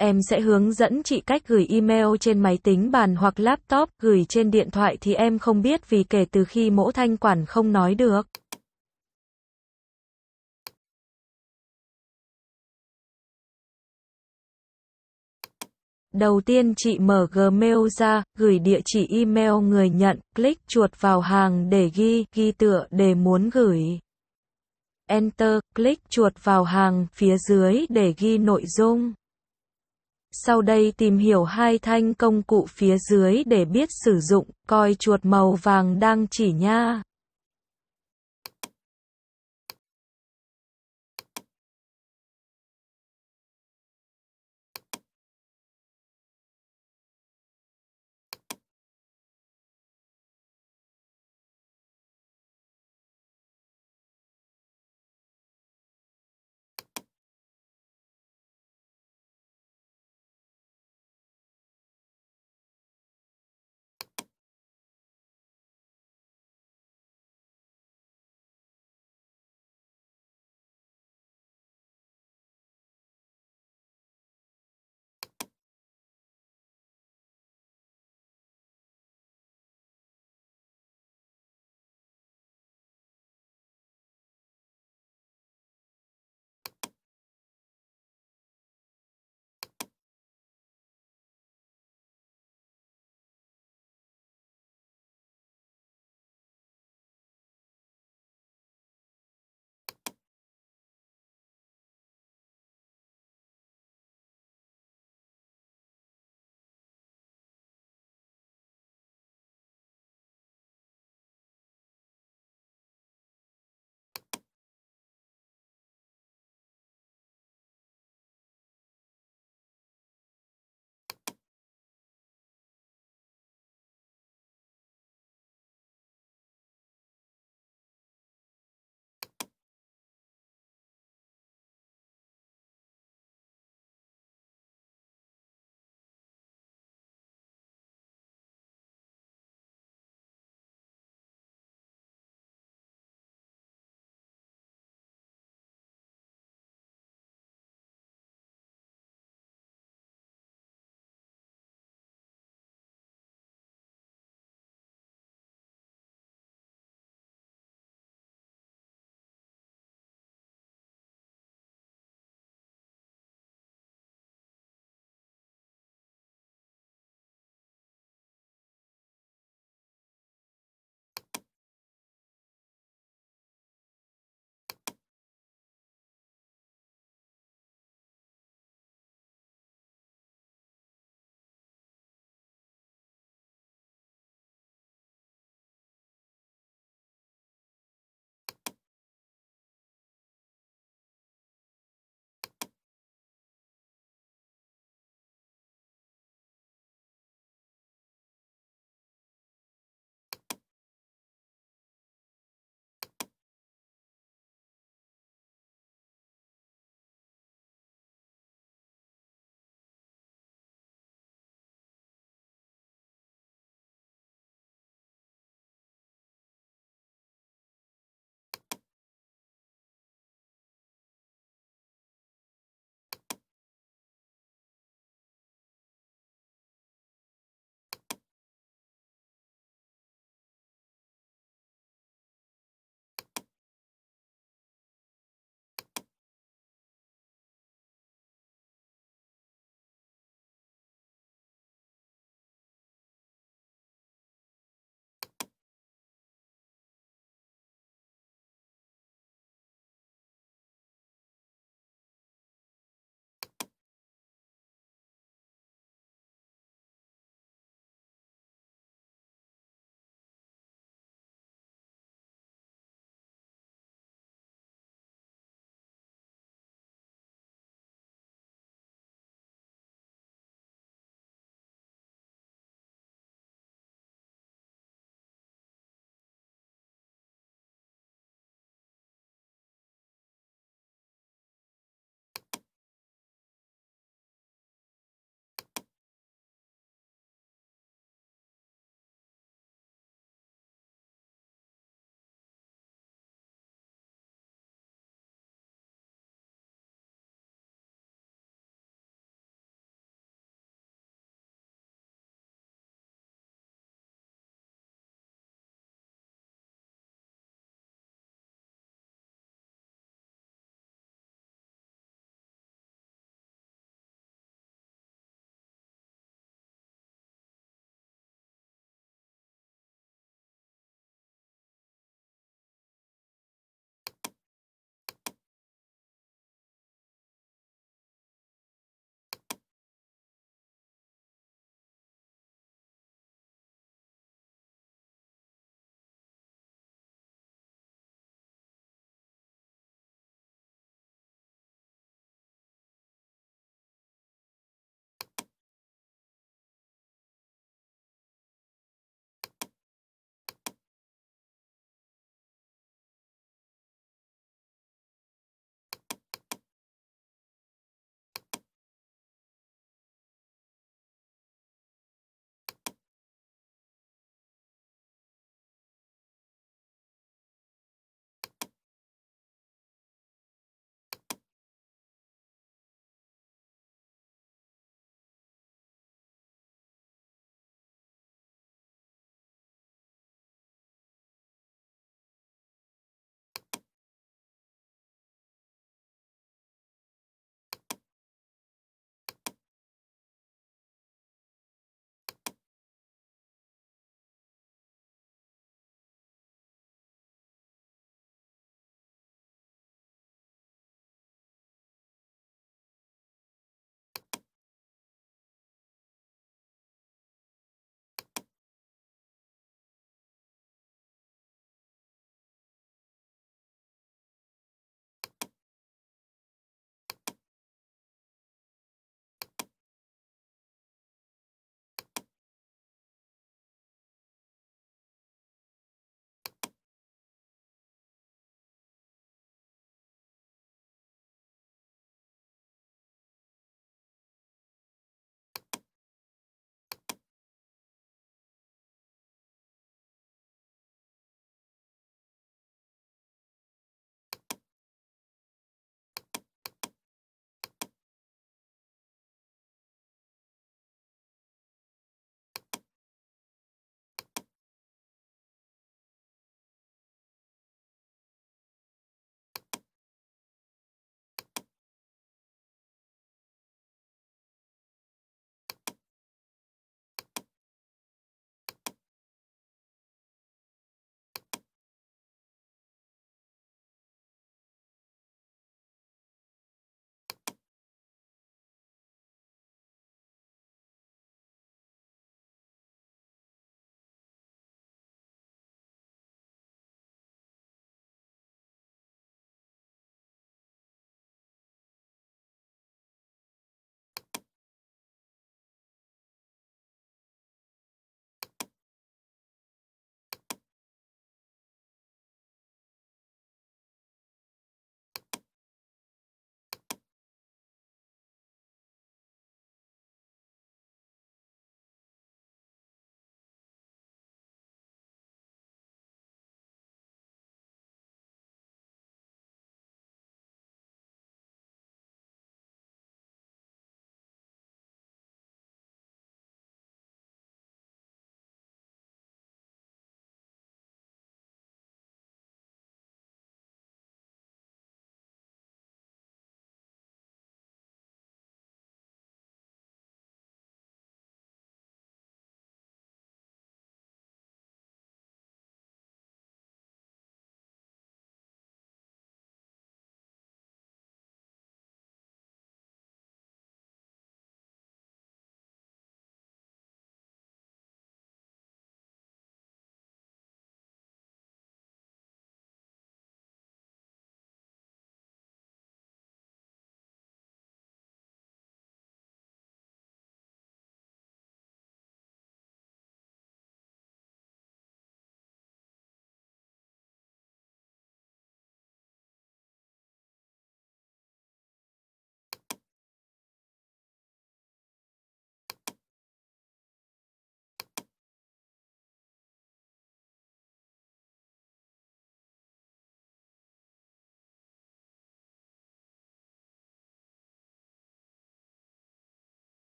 em sẽ hướng dẫn chị cách gửi email trên máy tính bàn hoặc laptop, gửi trên điện thoại thì em không biết vì kể từ khi mỗ thanh quản không nói được. Đầu tiên chị mở Gmail ra, gửi địa chỉ email người nhận, click chuột vào hàng để ghi, ghi tựa để muốn gửi. Enter, click chuột vào hàng phía dưới để ghi nội dung. Sau đây tìm hiểu hai thanh công cụ phía dưới để biết sử dụng, coi chuột màu vàng đang chỉ nha.